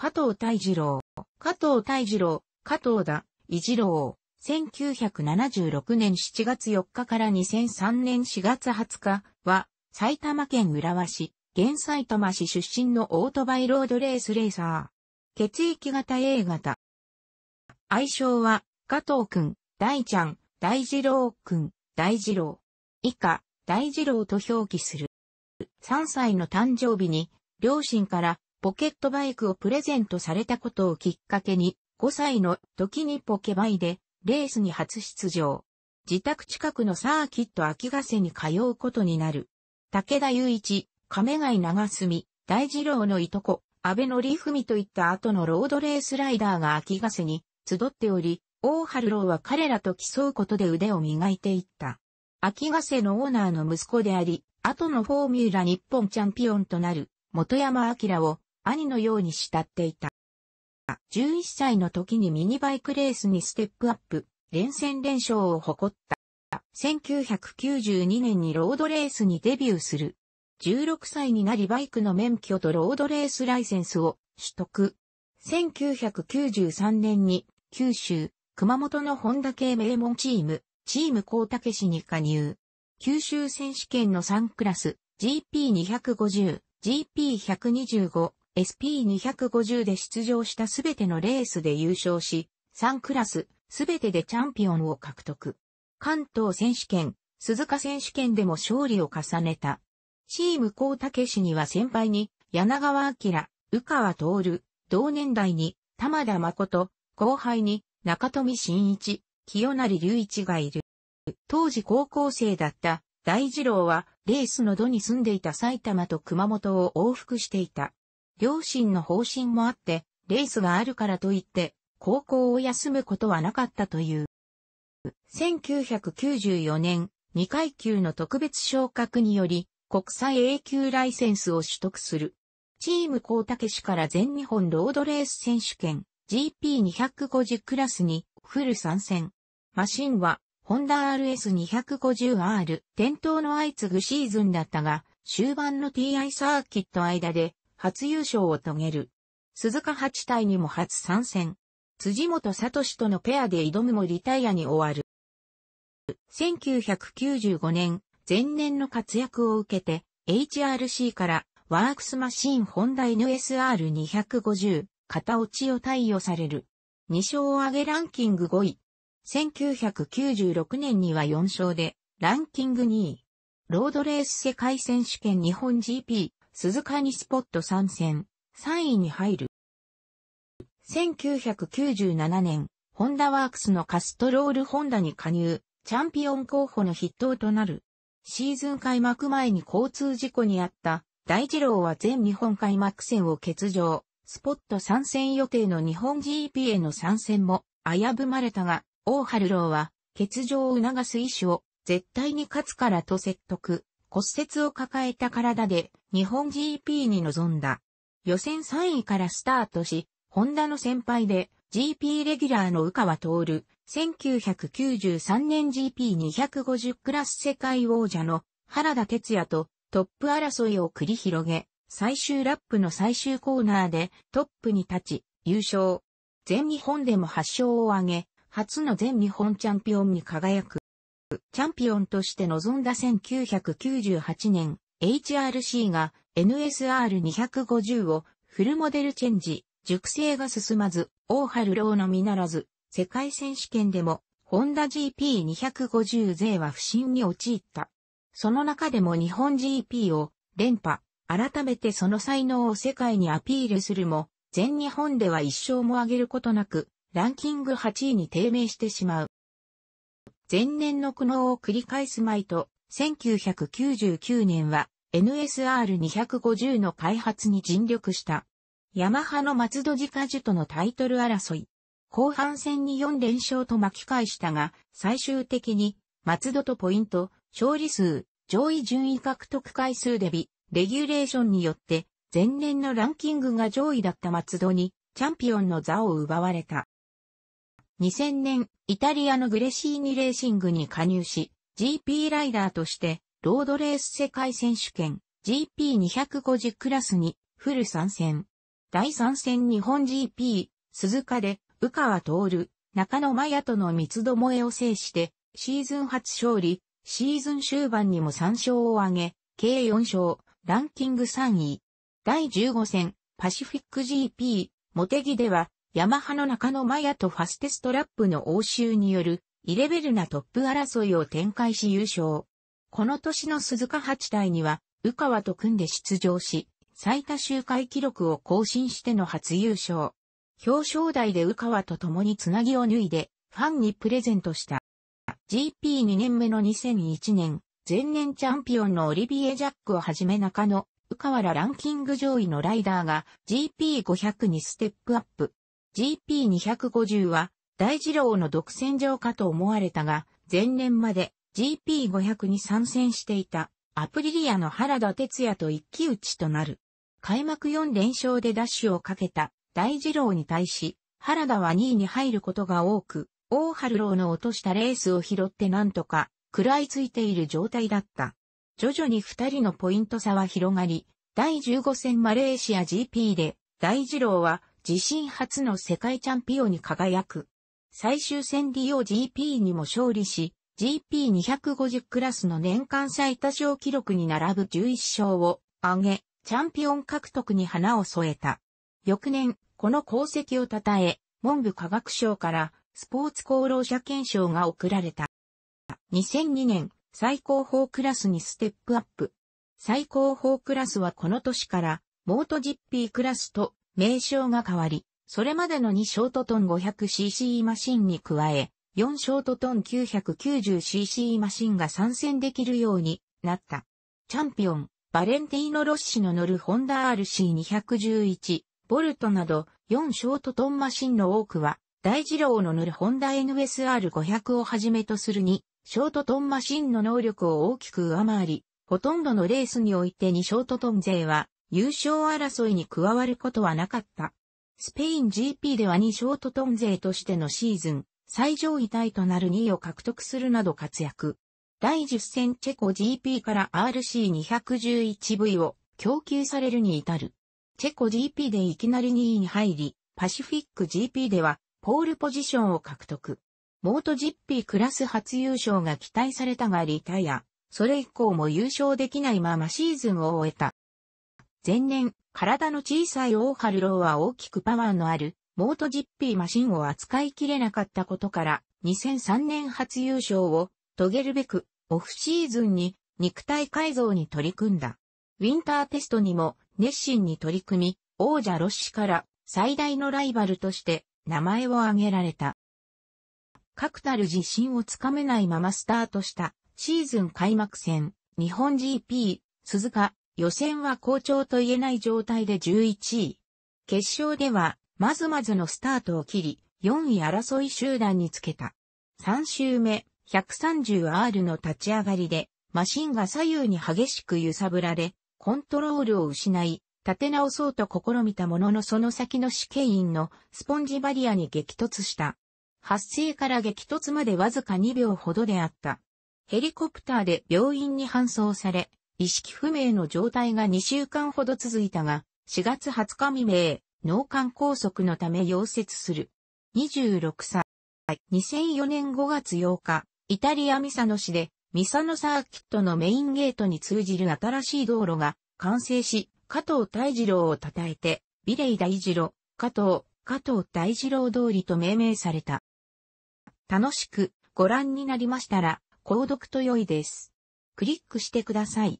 加藤大二郎、加藤大二郎、加藤田、一郎、1976年7月4日から2003年4月20日は、埼玉県浦和市、現埼玉市出身のオートバイロードレースレーサー。血液型 A 型。愛称は、加藤くん、大ちゃん、大二郎くん、大二郎。以下、大二郎と表記する。3歳の誕生日に、両親からポケットバイクをプレゼントされたことをきっかけに、5歳の時にポケバイでレースに初出場。自宅近くのサーキット秋ヶ瀬に通うことになる。武田雄一、亀貝長住、大二郎のいとこ、安倍則文といった後のロードレースライダーが秋ヶ瀬に集っており、大春郎は彼らと競うことで腕を磨いていった。秋ヶ瀬のオーナーの息子であり、後のフォーミュラ日本チャンピオンとなる、元山明を兄のように慕っていた。11歳の時にミニバイクレースにステップアップ、連戦連勝を誇った。1992年にロードレースにデビューする。16歳になりバイクの免許とロードレースライセンスを取得。1993年に九州、熊本の本田系名門チーム、チーム高武氏に加入。九州選手権の3クラス、GP250、GP125、SP250 で出場したすべてのレースで優勝し、3クラス、すべてでチャンピオンを獲得。関東選手権、鈴鹿選手権でも勝利を重ねた。チーム高武氏には先輩に、柳川明、宇川徹、同年代に、玉田誠、後輩に、中富真一、清成隆一がいる。当時高校生だった大二郎は、レースの土に住んでいた埼玉と熊本を往復していた。両親の方針もあって、レースがあるからといって、高校を休むことはなかったという。1994年、2階級の特別昇格により、国際 A 級ライセンスを取得する。チーム高武氏から全日本ロードレース選手権 GP250 クラスにフル参戦。マシンは、ホンダ RS250R、転倒の相次ぐシーズンだったが、終盤の TI サーキット間で、初優勝を遂げる。鈴鹿八体にも初参戦。辻本聡とのペアで挑むもリタイアに終わる。1995年、前年の活躍を受けて、HRC からワークスマシーンホンダ NSR250 片落ちを対応される。2勝を挙げランキング5位。1996年には4勝で、ランキング2位。ロードレース世界選手権日本 GP、鈴鹿にスポット参戦、3位に入る。1997年、ホンダワークスのカストロールホンダに加入、チャンピオン候補の筆頭となる。シーズン開幕前に交通事故にあった、大二郎は全日本開幕戦を欠場、スポット参戦予定の日本 GP への参戦も危ぶまれたが、大春郎は欠場を促す意思を絶対に勝つからと説得、骨折を抱えた体で日本 GP に臨んだ。予選3位からスタートし、ホンダの先輩で GP レギュラーの宇川徹、1993年 GP250 クラス世界王者の原田哲也とトップ争いを繰り広げ、最終ラップの最終コーナーでトップに立ち、優勝。全日本でも8勝を挙げ、初の全日本チャンピオンに輝く。チャンピオンとして臨んだ1998年、HRC が NSR250 をフルモデルチェンジ、熟成が進まず、大春郎のみならず、世界選手権でも、ホンダ GP250 勢は不振に陥った。その中でも日本 GP を連覇、改めてその才能を世界にアピールするも、全日本では一勝も挙げることなく、ランキング8位に低迷してしまう。前年の苦悩を繰り返す前と、1999年は NSR250 の開発に尽力した。ヤマハの松戸自家樹とのタイトル争い。後半戦に4連勝と巻き返したが、最終的に、松戸とポイント、勝利数、上位順位獲得回数でビ、レギュレーションによって、前年のランキングが上位だった松戸に、チャンピオンの座を奪われた。2000年、イタリアのグレシーニレーシングに加入し、GP ライダーとして、ロードレース世界選手権 GP250 クラスにフル参戦。第3戦日本 GP、鈴鹿で、宇川徹、中野真也との三つどもえを制して、シーズン初勝利、シーズン終盤にも3勝を挙げ、計4勝、ランキング3位。第15戦、パシフィック GP、モテギでは、ヤマハの中野マヤとファステストラップの応酬による、イレベルなトップ争いを展開し優勝。この年の鈴鹿八代には、宇川と組んで出場し、最多周回記録を更新しての初優勝。表彰台で宇川と共につなぎを脱いで、ファンにプレゼントした。GP2 年目の2001年、前年チャンピオンのオリビエ・ジャックをはじめ中野、宇川らランキング上位のライダーが GP500 にステップアップ。GP250 は大二郎の独占場かと思われたが、前年まで GP500 に参戦していたアプリリアの原田哲也と一騎打ちとなる。開幕4連勝でダッシュをかけた大二郎に対し、原田は2位に入ることが多く、大春郎の落としたレースを拾ってなんとか食らいついている状態だった。徐々に2人のポイント差は広がり、第15戦マレーシア GP で大二郎は自身初の世界チャンピオンに輝く。最終戦利用 GP にも勝利し、GP250 クラスの年間最多勝記録に並ぶ11勝を挙げ、チャンピオン獲得に花を添えた。翌年、この功績を称え、文部科学省からスポーツ功労者検証が贈られた。2002年、最高峰クラスにステップアップ。最高峰クラスはこの年から、モート GP クラスと名称が変わり、それまでの2ショートトン 500cc マシンに加え、4ショートトン 990cc マシンが参戦できるようになった。チャンピオン、バレンティーノ・ロッシの乗るホンダ RC211、ボルトなど4ショートトンマシンの多くは、大二郎の乗るホンダ NSR500 をはじめとする2、ショートトンマシンの能力を大きく上回り、ほとんどのレースにおいて2ショートトン勢は優勝争いに加わることはなかった。スペイン GP では2ショートトン勢としてのシーズン、最上位タイとなる2位を獲得するなど活躍。第10戦チェコ GP から RC211V を供給されるに至る。チェコ GP でいきなり2位に入り、パシフィック GP ではポールポジションを獲得。モート GP クラス初優勝が期待されたがリタイア。それ以降も優勝できないままシーズンを終えた。前年、体の小さいオーハルローは大きくパワーのある、モートジッピーマシンを扱いきれなかったことから、2003年初優勝を遂げるべく、オフシーズンに肉体改造に取り組んだ。ウィンターテストにも熱心に取り組み、王者ロッシから最大のライバルとして名前を挙げられた。確たる自信をつかめないままスタートしたシーズン開幕戦、日本 GP、鈴鹿、予選は好調と言えない状態で11位。決勝では、まずまずのスタートを切り、4位争い集団につけた。3周目、130R の立ち上がりで、マシンが左右に激しく揺さぶられ、コントロールを失い、立て直そうと試みたもののその先の試験員のスポンジバリアに激突した。発生から激突までわずか2秒ほどであった。ヘリコプターで病院に搬送され、意識不明の状態が2週間ほど続いたが、4月20日未明、脳幹拘束のため溶接する。26歳。2004年5月8日、イタリアミサノ市で、ミサノサーキットのメインゲートに通じる新しい道路が完成し、加藤大二郎を称えて、ビレイ大二郎、加藤、加藤大二郎通りと命名された。楽しくご覧になりましたら、購読と良いです。クリックしてください。